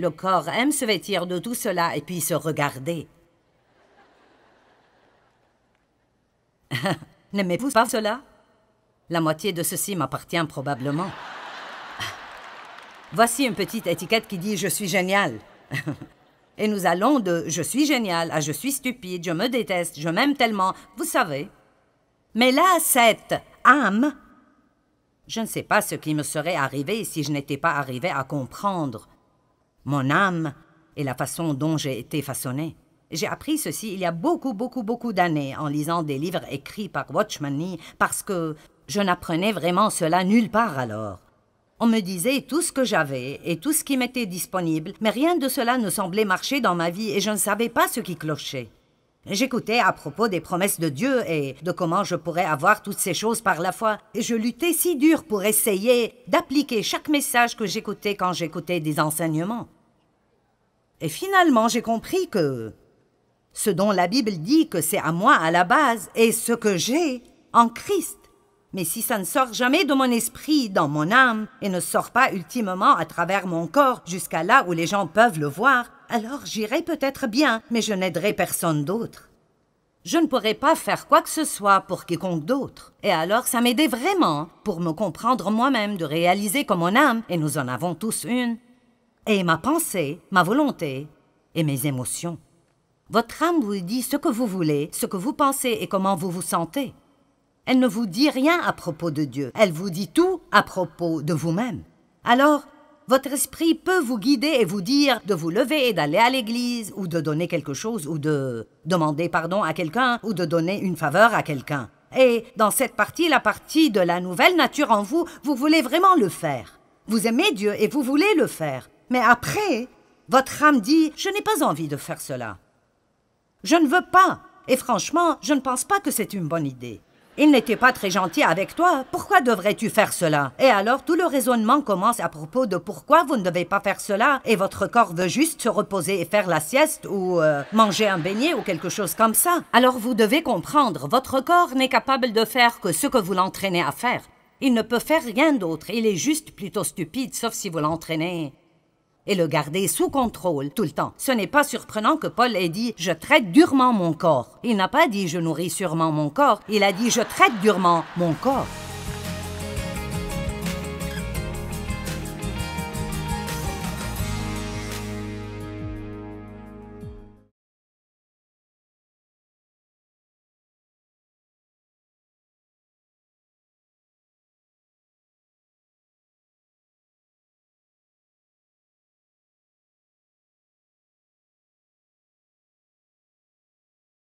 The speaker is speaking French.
Le corps aime se vêtir de tout cela et puis se regarder. N'aimez-vous pas cela La moitié de ceci m'appartient probablement. Voici une petite étiquette qui dit « Je suis génial ». Et nous allons de « Je suis génial » à « Je suis stupide »,« Je me déteste »,« Je m'aime tellement », vous savez. Mais là, cette âme, je ne sais pas ce qui me serait arrivé si je n'étais pas arrivé à comprendre mon âme et la façon dont j'ai été façonné. J'ai appris ceci il y a beaucoup, beaucoup, beaucoup d'années en lisant des livres écrits par Watchman parce que je n'apprenais vraiment cela nulle part alors. On me disait tout ce que j'avais et tout ce qui m'était disponible, mais rien de cela ne semblait marcher dans ma vie et je ne savais pas ce qui clochait. J'écoutais à propos des promesses de Dieu et de comment je pourrais avoir toutes ces choses par la foi, et je luttais si dur pour essayer d'appliquer chaque message que j'écoutais quand j'écoutais des enseignements. Et finalement, j'ai compris que ce dont la Bible dit que c'est à moi à la base est ce que j'ai en Christ. Mais si ça ne sort jamais de mon esprit, dans mon âme, et ne sort pas ultimement à travers mon corps jusqu'à là où les gens peuvent le voir, alors j'irai peut-être bien, mais je n'aiderai personne d'autre. Je ne pourrai pas faire quoi que ce soit pour quiconque d'autre. Et alors ça m'aidait vraiment pour me comprendre moi-même, de réaliser que mon âme, et nous en avons tous une, et ma pensée, ma volonté et mes émotions. Votre âme vous dit ce que vous voulez, ce que vous pensez et comment vous vous sentez. Elle ne vous dit rien à propos de Dieu, elle vous dit tout à propos de vous-même. Alors, votre esprit peut vous guider et vous dire de vous lever et d'aller à l'église, ou de donner quelque chose, ou de demander pardon à quelqu'un, ou de donner une faveur à quelqu'un. Et dans cette partie, la partie de la nouvelle nature en vous, vous voulez vraiment le faire. Vous aimez Dieu et vous voulez le faire. Mais après, votre âme dit Je n'ai pas envie de faire cela. Je ne veux pas. Et franchement, je ne pense pas que c'est une bonne idée. Il n'était pas très gentil avec toi. Pourquoi devrais-tu faire cela Et alors tout le raisonnement commence à propos de pourquoi vous ne devez pas faire cela et votre corps veut juste se reposer et faire la sieste ou euh, manger un beignet ou quelque chose comme ça. Alors vous devez comprendre, votre corps n'est capable de faire que ce que vous l'entraînez à faire. Il ne peut faire rien d'autre, il est juste plutôt stupide sauf si vous l'entraînez et le garder sous contrôle tout le temps. Ce n'est pas surprenant que Paul ait dit ⁇ Je traite durement mon corps ⁇ Il n'a pas dit ⁇ Je nourris sûrement mon corps ⁇ il a dit ⁇ Je traite durement mon corps ⁇